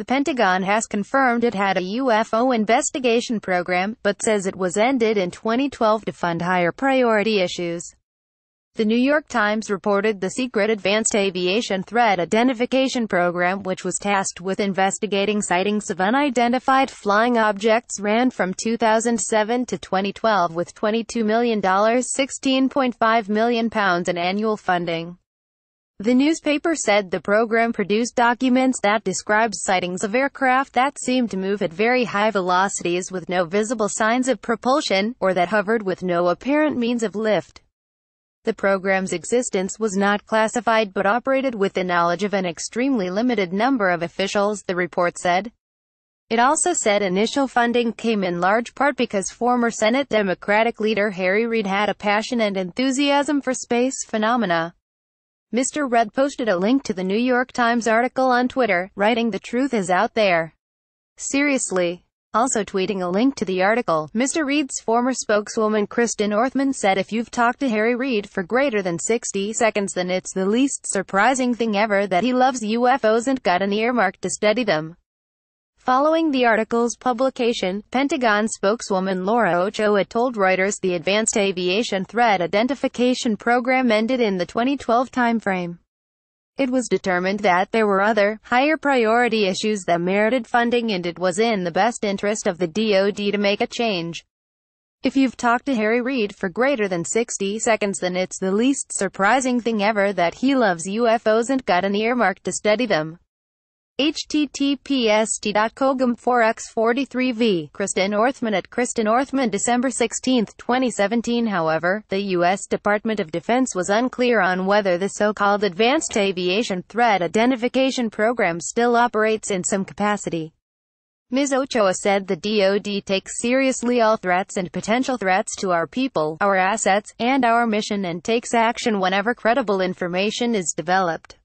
The Pentagon has confirmed it had a UFO investigation program, but says it was ended in 2012 to fund higher priority issues. The New York Times reported the secret Advanced Aviation Threat Identification Program, which was tasked with investigating sightings of unidentified flying objects, ran from 2007 to 2012 with $22 million, 16.5 million pounds in annual funding. The newspaper said the program produced documents that described sightings of aircraft that seemed to move at very high velocities with no visible signs of propulsion, or that hovered with no apparent means of lift. The program's existence was not classified but operated with the knowledge of an extremely limited number of officials, the report said. It also said initial funding came in large part because former Senate Democratic leader Harry Reid had a passion and enthusiasm for space phenomena. Mr. Red posted a link to the New York Times article on Twitter, writing the truth is out there. Seriously. Also tweeting a link to the article, Mr. Reed's former spokeswoman Kristen Orthman said if you've talked to Harry Reid for greater than 60 seconds then it's the least surprising thing ever that he loves UFOs and got an earmark to study them. Following the article's publication, Pentagon spokeswoman Laura Ochoa told Reuters the Advanced Aviation Threat Identification Program ended in the 2012 timeframe. It was determined that there were other, higher priority issues that merited funding and it was in the best interest of the DoD to make a change. If you've talked to Harry Reid for greater than 60 seconds then it's the least surprising thing ever that he loves UFOs and got an earmark to study them https://d.kogum4x43v. Kristen Orthman at Kristen Orthman December 16, 2017 However, the U.S. Department of Defense was unclear on whether the so-called Advanced Aviation Threat Identification Program still operates in some capacity. Ms. Ochoa said the DoD takes seriously all threats and potential threats to our people, our assets, and our mission and takes action whenever credible information is developed.